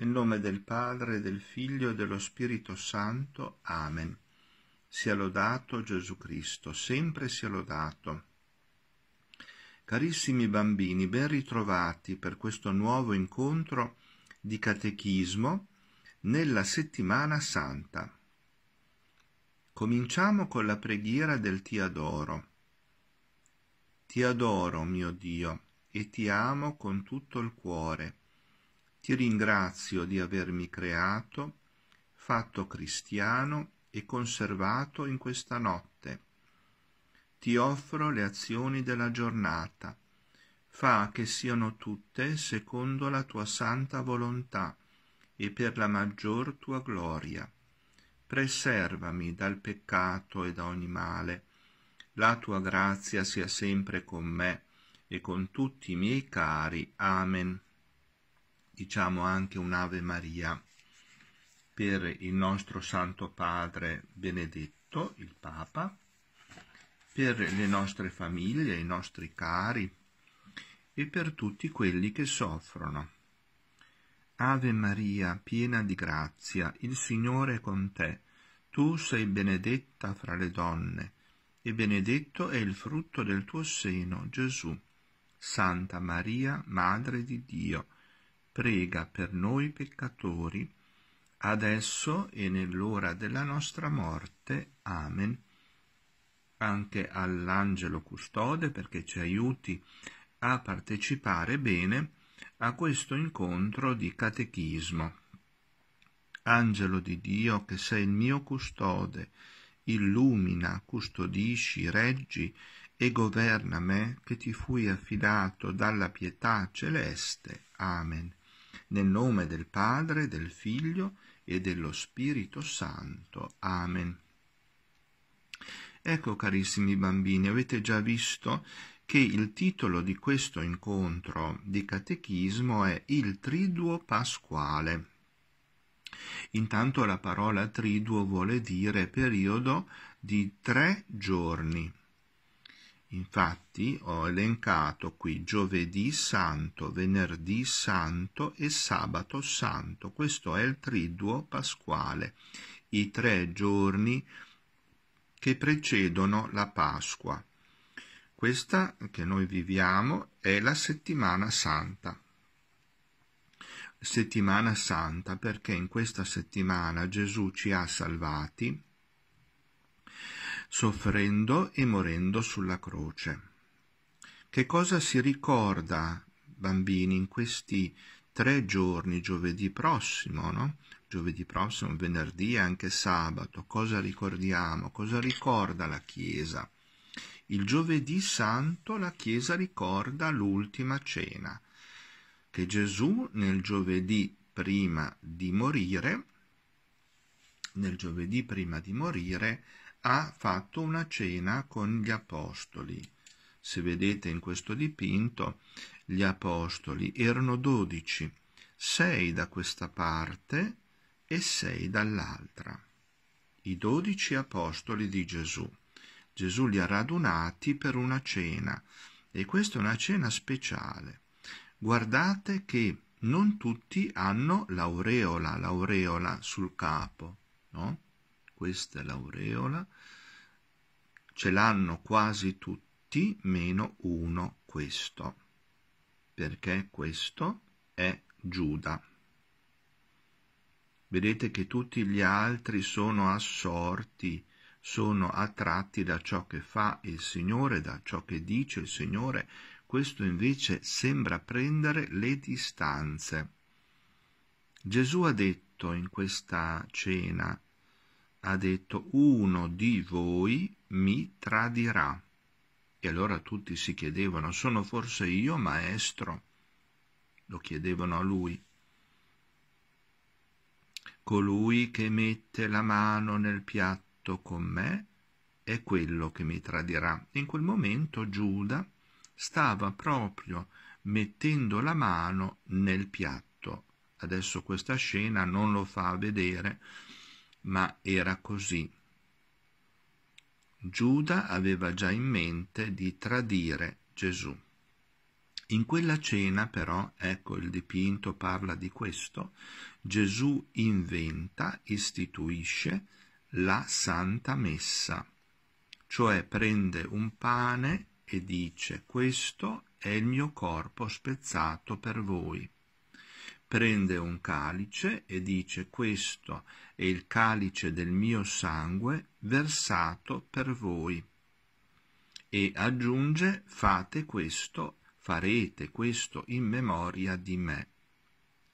Nel nome del Padre, del Figlio e dello Spirito Santo. Amen. Sia lodato Gesù Cristo, sempre sia lodato. Carissimi bambini, ben ritrovati per questo nuovo incontro di catechismo nella settimana santa. Cominciamo con la preghiera del Ti adoro. Ti adoro, mio Dio, e ti amo con tutto il cuore ti ringrazio di avermi creato, fatto cristiano e conservato in questa notte. Ti offro le azioni della giornata. Fa che siano tutte secondo la tua santa volontà e per la maggior tua gloria. Preservami dal peccato e da ogni male. La tua grazia sia sempre con me e con tutti i miei cari. Amen diciamo anche un'Ave Maria per il nostro Santo Padre Benedetto, il Papa, per le nostre famiglie, i nostri cari e per tutti quelli che soffrono. Ave Maria, piena di grazia, il Signore è con te. Tu sei benedetta fra le donne, e benedetto è il frutto del tuo seno, Gesù. Santa Maria, Madre di Dio, prega per noi peccatori, adesso e nell'ora della nostra morte. Amen. Anche all'angelo custode perché ci aiuti a partecipare bene a questo incontro di catechismo. Angelo di Dio che sei il mio custode, illumina, custodisci, reggi e governa me che ti fui affidato dalla pietà celeste. Amen. Nel nome del Padre, del Figlio e dello Spirito Santo. Amen. Ecco, carissimi bambini, avete già visto che il titolo di questo incontro di catechismo è Il Triduo Pasquale. Intanto la parola triduo vuole dire periodo di tre giorni. Infatti ho elencato qui giovedì santo, venerdì santo e sabato santo. Questo è il triduo pasquale, i tre giorni che precedono la Pasqua. Questa che noi viviamo è la settimana santa. Settimana santa perché in questa settimana Gesù ci ha salvati soffrendo e morendo sulla croce. Che cosa si ricorda, bambini, in questi tre giorni, giovedì prossimo, no? Giovedì prossimo, venerdì e anche sabato, cosa ricordiamo? Cosa ricorda la Chiesa? Il giovedì santo la Chiesa ricorda l'ultima cena, che Gesù nel giovedì prima di morire, nel giovedì prima di morire, ha fatto una cena con gli apostoli. Se vedete in questo dipinto, gli apostoli erano dodici, sei da questa parte e sei dall'altra. I dodici apostoli di Gesù. Gesù li ha radunati per una cena e questa è una cena speciale. Guardate che non tutti hanno l'aureola, l'aureola sul capo, no? questa è l'aureola, ce l'hanno quasi tutti meno uno, questo, perché questo è Giuda. Vedete che tutti gli altri sono assorti, sono attratti da ciò che fa il Signore, da ciò che dice il Signore, questo invece sembra prendere le distanze. Gesù ha detto in questa cena ha detto uno di voi mi tradirà. E allora tutti si chiedevano, sono forse io maestro? Lo chiedevano a lui. Colui che mette la mano nel piatto con me è quello che mi tradirà. In quel momento Giuda stava proprio mettendo la mano nel piatto. Adesso questa scena non lo fa vedere, ma era così. Giuda aveva già in mente di tradire Gesù. In quella cena però, ecco il dipinto parla di questo, Gesù inventa, istituisce la santa messa, cioè prende un pane e dice questo è il mio corpo spezzato per voi. Prende un calice e dice questo è e il calice del mio sangue versato per voi. E aggiunge, fate questo, farete questo in memoria di me.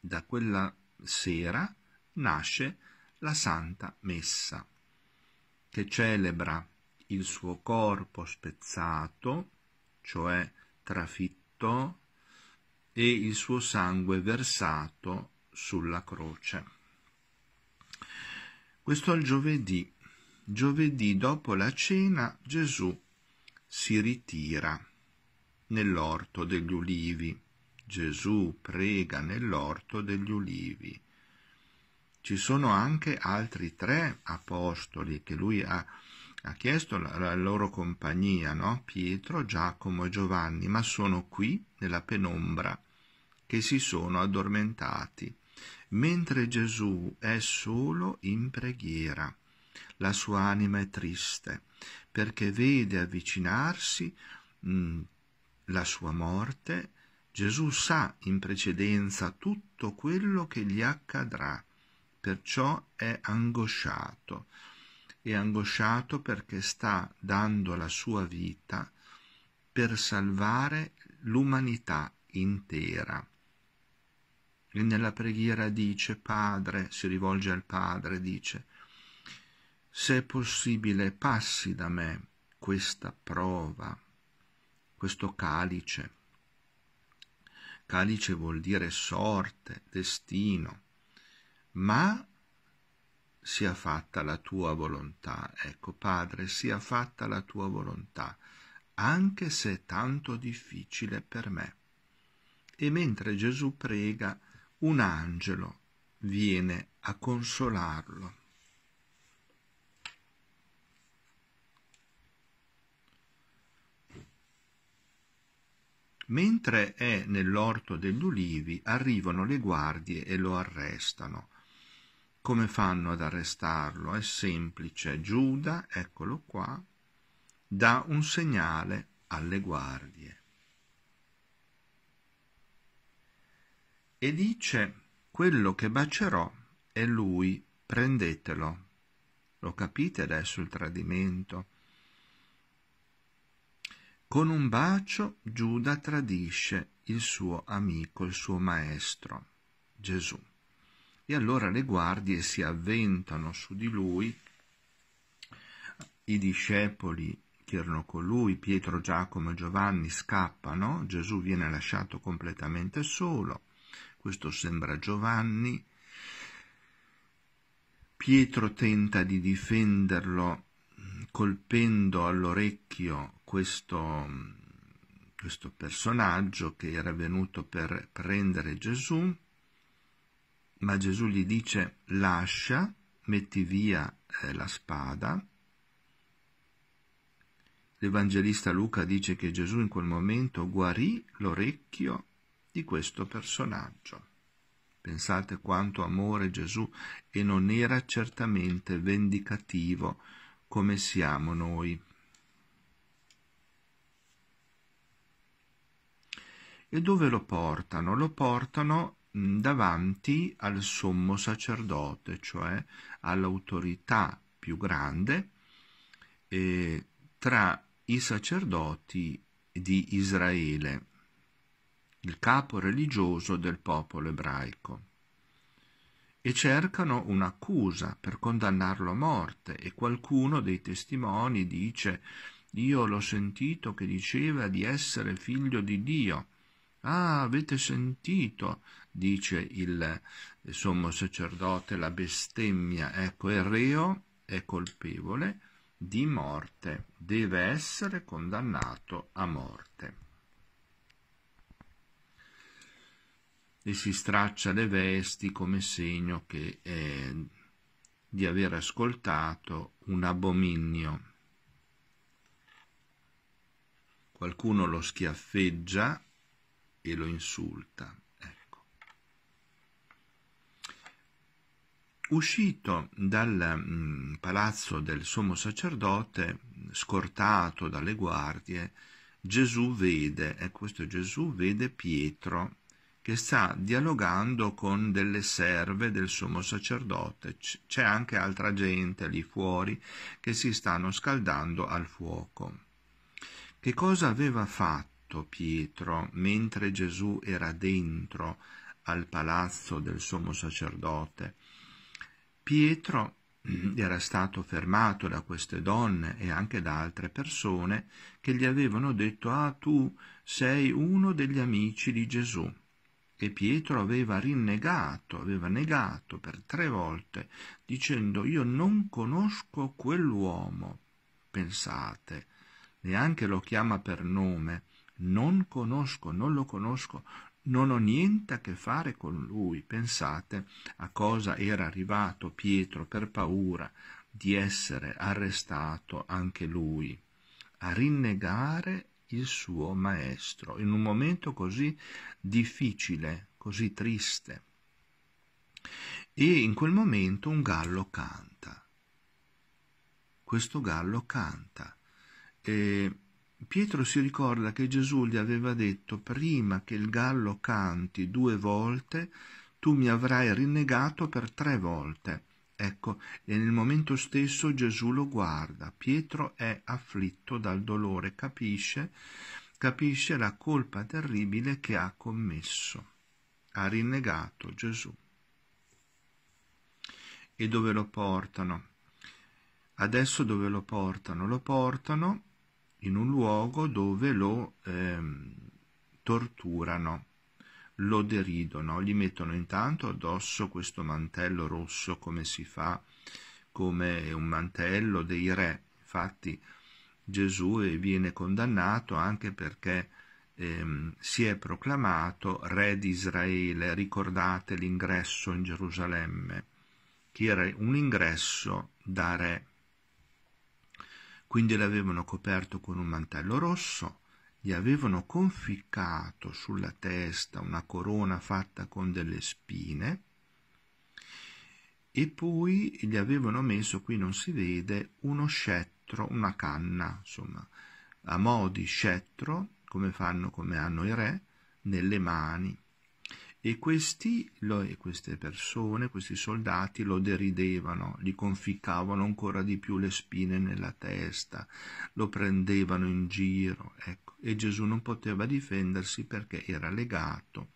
Da quella sera nasce la Santa Messa, che celebra il suo corpo spezzato, cioè trafitto, e il suo sangue versato sulla croce. Questo è il giovedì. Giovedì dopo la cena Gesù si ritira nell'orto degli ulivi. Gesù prega nell'orto degli ulivi. Ci sono anche altri tre apostoli che lui ha, ha chiesto la, la, loro compagnia, no? Pietro, Giacomo e Giovanni, ma sono qui nella penombra che si sono addormentati mentre Gesù è solo in preghiera. La sua anima è triste perché vede avvicinarsi mm, la sua morte. Gesù sa in precedenza tutto quello che gli accadrà, perciò è angosciato. È angosciato perché sta dando la sua vita per salvare l'umanità intera e nella preghiera dice, Padre, si rivolge al Padre, dice, se è possibile passi da me questa prova, questo calice. Calice vuol dire sorte, destino, ma sia fatta la tua volontà. Ecco, Padre, sia fatta la tua volontà, anche se è tanto difficile per me. E mentre Gesù prega, un angelo viene a consolarlo. Mentre è nell'orto degli ulivi arrivano le guardie e lo arrestano. Come fanno ad arrestarlo? È semplice. Giuda, eccolo qua, dà un segnale alle guardie. e dice quello che bacerò è lui, prendetelo. Lo capite adesso il tradimento? Con un bacio Giuda tradisce il suo amico, il suo maestro, Gesù. E allora le guardie si avventano su di lui, i discepoli che erano con lui, Pietro, Giacomo e Giovanni scappano, Gesù viene lasciato completamente solo, questo sembra Giovanni, Pietro tenta di difenderlo mm, colpendo all'orecchio questo, mm, questo personaggio che era venuto per prendere Gesù, ma Gesù gli dice lascia, metti via eh, la spada. L'Evangelista Luca dice che Gesù in quel momento guarì l'orecchio di questo personaggio. Pensate quanto amore Gesù e non era certamente vendicativo come siamo noi. E dove lo portano? Lo portano davanti al sommo sacerdote, cioè all'autorità più grande eh, tra i sacerdoti di Israele il capo religioso del popolo ebraico, e cercano un'accusa per condannarlo a morte e qualcuno dei testimoni dice io l'ho sentito che diceva di essere figlio di Dio. Ah, avete sentito, dice il eh, sommo sacerdote, la bestemmia. Ecco, il reo è colpevole di morte, deve essere condannato a morte. e si straccia le vesti come segno che, eh, di aver ascoltato un abominio. Qualcuno lo schiaffeggia e lo insulta. Ecco. Uscito dal mm, palazzo del sommo sacerdote, scortato dalle guardie, Gesù vede, e ecco, questo Gesù vede Pietro che sta dialogando con delle serve del sommo sacerdote. C'è anche altra gente lì fuori che si stanno scaldando al fuoco. Che cosa aveva fatto Pietro mentre Gesù era dentro al palazzo del sommo sacerdote? Pietro mm, era stato fermato da queste donne e anche da altre persone che gli avevano detto Ah tu sei uno degli amici di Gesù e Pietro aveva rinnegato, aveva negato per tre volte, dicendo io non conosco quell'uomo. Pensate, neanche lo chiama per nome, non conosco, non lo conosco, non ho niente a che fare con lui. Pensate a cosa era arrivato Pietro per paura di essere arrestato anche lui, a rinnegare il suo maestro in un momento così difficile, così triste. E in quel momento un gallo canta. Questo gallo canta. E Pietro si ricorda che Gesù gli aveva detto prima che il gallo canti due volte, tu mi avrai rinnegato per tre volte. Ecco, e nel momento stesso Gesù lo guarda. Pietro è afflitto dal dolore, capisce, capisce la colpa terribile che ha commesso. Ha rinnegato Gesù. E dove lo portano? Adesso dove lo portano? Lo portano in un luogo dove lo eh, torturano lo deridono, gli mettono intanto addosso questo mantello rosso come si fa, come un mantello dei re. Infatti Gesù eh, viene condannato anche perché ehm, si è proclamato re di Israele, ricordate l'ingresso in Gerusalemme, che era un ingresso da re. Quindi l'avevano coperto con un mantello rosso, gli avevano conficcato sulla testa una corona fatta con delle spine e poi gli avevano messo, qui non si vede, uno scettro, una canna, insomma, a mo' di scettro, come fanno, come hanno i re, nelle mani. E questi, lo, queste persone, questi soldati lo deridevano, gli conficcavano ancora di più le spine nella testa, lo prendevano in giro. Ecco e Gesù non poteva difendersi perché era legato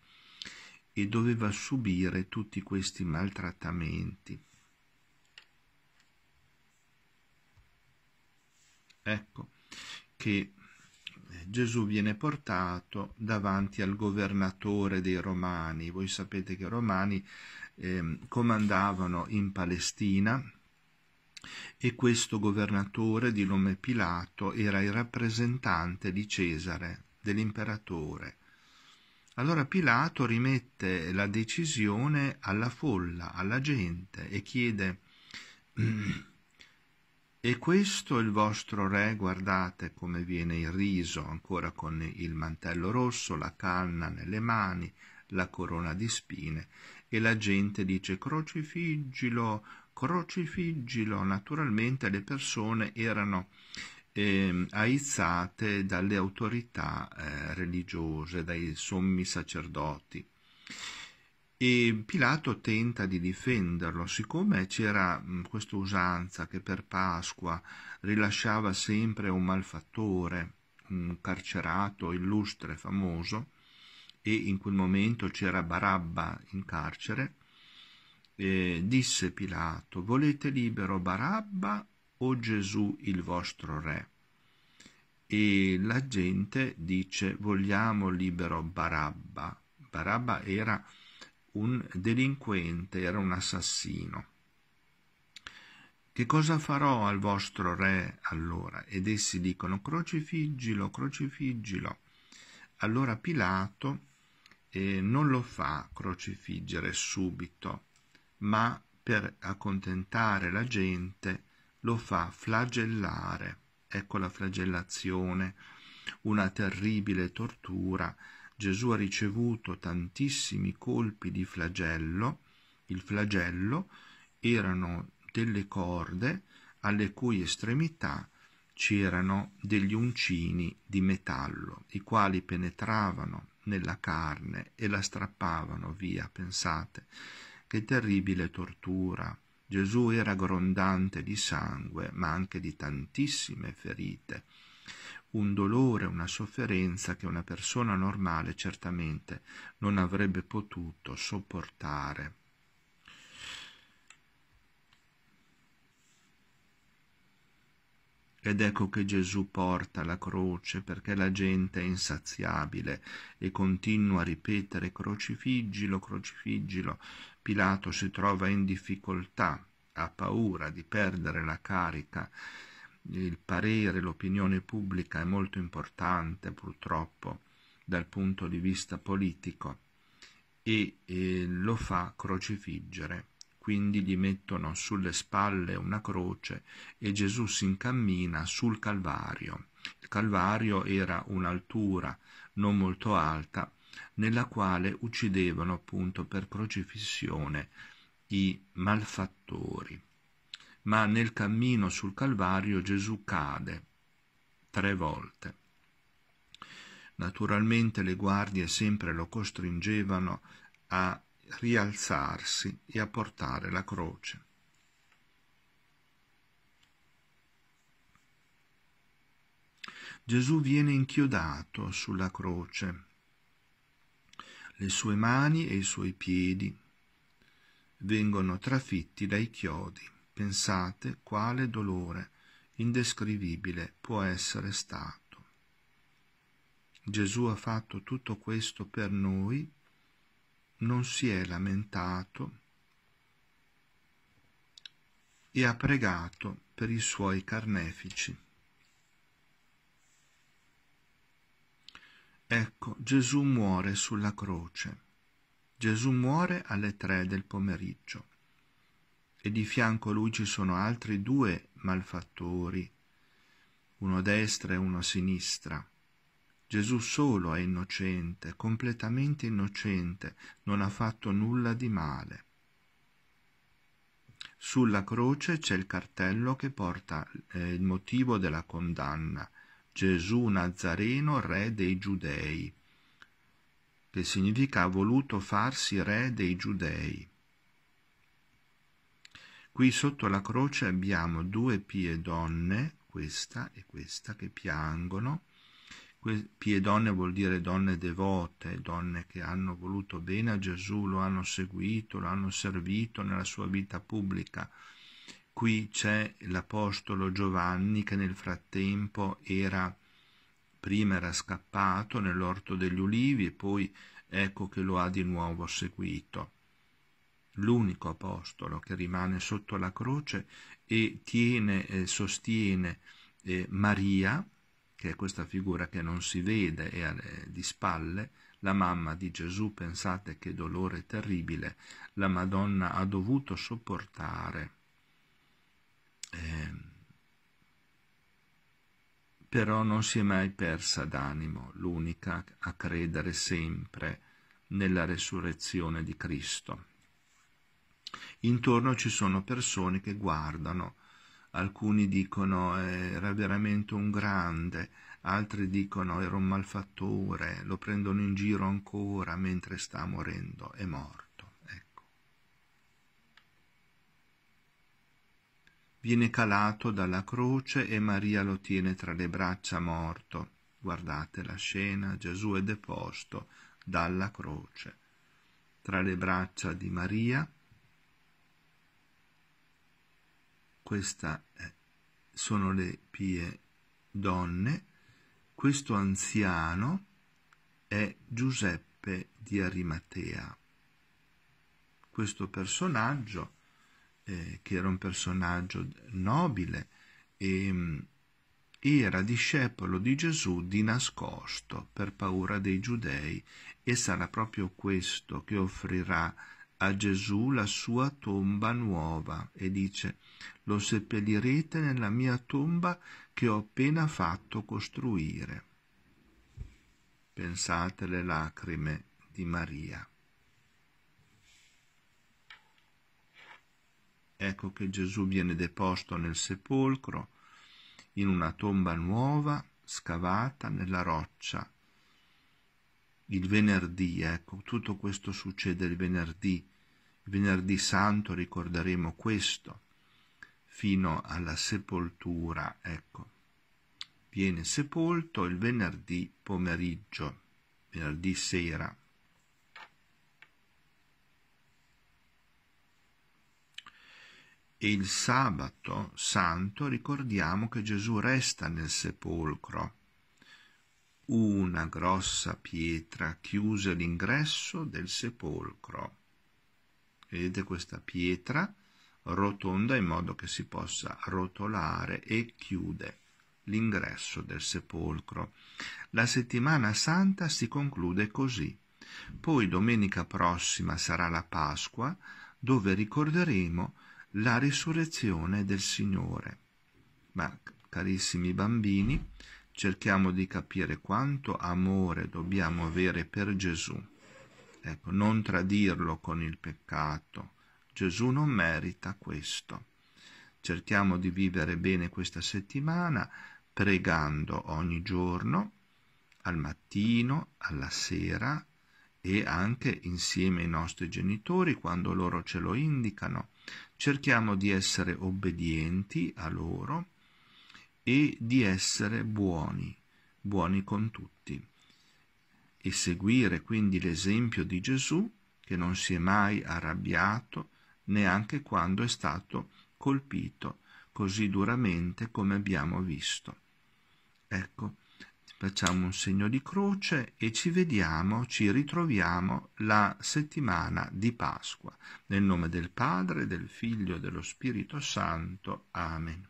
e doveva subire tutti questi maltrattamenti. Ecco che Gesù viene portato davanti al governatore dei Romani. Voi sapete che i Romani eh, comandavano in Palestina e questo governatore di nome Pilato era il rappresentante di Cesare, dell'imperatore. Allora Pilato rimette la decisione alla folla, alla gente e chiede E questo il vostro re, guardate come viene irriso, ancora con il mantello rosso, la canna nelle mani, la corona di spine, e la gente dice crocifiggilo, crocifiggilo. Naturalmente le persone erano eh, aizzate dalle autorità eh, religiose, dai sommi sacerdoti. E Pilato tenta di difenderlo, siccome c'era mm, questa usanza che per Pasqua rilasciava sempre un malfattore, un carcerato illustre, famoso, e in quel momento c'era Barabba in carcere, eh, disse Pilato, volete libero Barabba o Gesù il vostro re? E la gente dice, vogliamo libero Barabba. Barabba era un delinquente, era un assassino. Che cosa farò al vostro re allora? Ed essi dicono, crocifiggilo, crocifiggilo. Allora Pilato eh, non lo fa crocifiggere subito, ma per accontentare la gente lo fa flagellare. Ecco la flagellazione, una terribile tortura. Gesù ha ricevuto tantissimi colpi di flagello. Il flagello erano delle corde alle cui estremità c'erano degli uncini di metallo, i quali penetravano nella carne e la strappavano via, pensate, che terribile tortura! Gesù era grondante di sangue, ma anche di tantissime ferite. Un dolore, una sofferenza che una persona normale certamente non avrebbe potuto sopportare. Ed ecco che Gesù porta la croce perché la gente è insaziabile e continua a ripetere crocifiggilo, crocifiggilo, Pilato si trova in difficoltà, ha paura di perdere la carica, il parere, l'opinione pubblica è molto importante purtroppo dal punto di vista politico e, e lo fa crocifiggere. Quindi gli mettono sulle spalle una croce e Gesù si incammina sul Calvario. Il Calvario era un'altura non molto alta, nella quale uccidevano appunto per crocifissione i malfattori. Ma nel cammino sul Calvario Gesù cade tre volte. Naturalmente le guardie sempre lo costringevano a rialzarsi e a portare la croce. Gesù viene inchiodato sulla croce le sue mani e i suoi piedi vengono trafitti dai chiodi. Pensate quale dolore indescrivibile può essere stato. Gesù ha fatto tutto questo per noi, non si è lamentato e ha pregato per i suoi carnefici. Ecco, Gesù muore sulla croce. Gesù muore alle tre del pomeriggio. E di fianco a lui ci sono altri due malfattori, uno a destra e uno a sinistra. Gesù solo è innocente, completamente innocente, non ha fatto nulla di male. Sulla croce c'è il cartello che porta eh, il motivo della condanna, Gesù Nazareno, re dei Giudei, che significa ha voluto farsi re dei Giudei. Qui sotto la croce abbiamo due pie donne, questa e questa, che piangono. Pie donne vuol dire donne devote, donne che hanno voluto bene a Gesù, lo hanno seguito, lo hanno servito nella sua vita pubblica Qui c'è l'Apostolo Giovanni che nel frattempo era, prima era scappato nell'orto degli ulivi e poi ecco che lo ha di nuovo seguito. L'unico Apostolo che rimane sotto la croce e tiene, eh, sostiene eh, Maria, che è questa figura che non si vede e eh, di spalle, la mamma di Gesù, pensate che dolore terribile la Madonna ha dovuto sopportare eh, però non si è mai persa d'animo, l'unica a credere sempre nella resurrezione di Cristo. Intorno ci sono persone che guardano, alcuni dicono era veramente un grande, altri dicono era un malfattore, lo prendono in giro ancora mentre sta morendo, è morto. viene calato dalla croce e Maria lo tiene tra le braccia morto. Guardate la scena, Gesù è deposto dalla croce. Tra le braccia di Maria, queste sono le pie donne, questo anziano è Giuseppe di Arimatea. Questo personaggio eh, che era un personaggio nobile e mm, era discepolo di Gesù di nascosto per paura dei giudei e sarà proprio questo che offrirà a Gesù la sua tomba nuova e dice lo seppellirete nella mia tomba che ho appena fatto costruire. Pensate alle lacrime di Maria. ecco che Gesù viene deposto nel sepolcro, in una tomba nuova scavata nella roccia. Il venerdì, ecco, tutto questo succede il venerdì. Il venerdì santo ricorderemo questo, fino alla sepoltura, ecco. Viene sepolto il venerdì pomeriggio, venerdì sera. e il sabato santo ricordiamo che Gesù resta nel sepolcro. Una grossa pietra chiuse l'ingresso del sepolcro. Vedete questa pietra rotonda in modo che si possa rotolare e chiude l'ingresso del sepolcro. La settimana santa si conclude così. Poi domenica prossima sarà la Pasqua, dove ricorderemo la risurrezione del Signore. Ma, carissimi bambini, cerchiamo di capire quanto amore dobbiamo avere per Gesù. Ecco, non tradirlo con il peccato. Gesù non merita questo. Cerchiamo di vivere bene questa settimana pregando ogni giorno, al mattino, alla sera e anche insieme ai nostri genitori quando loro ce lo indicano Cerchiamo di essere obbedienti a loro e di essere buoni, buoni con tutti. E seguire quindi l'esempio di Gesù, che non si è mai arrabbiato, neanche quando è stato colpito così duramente come abbiamo visto. Ecco, facciamo un segno di croce e ci vediamo, ci ritroviamo la settimana di Pasqua. Nel nome del Padre, del Figlio e dello Spirito Santo. Amen.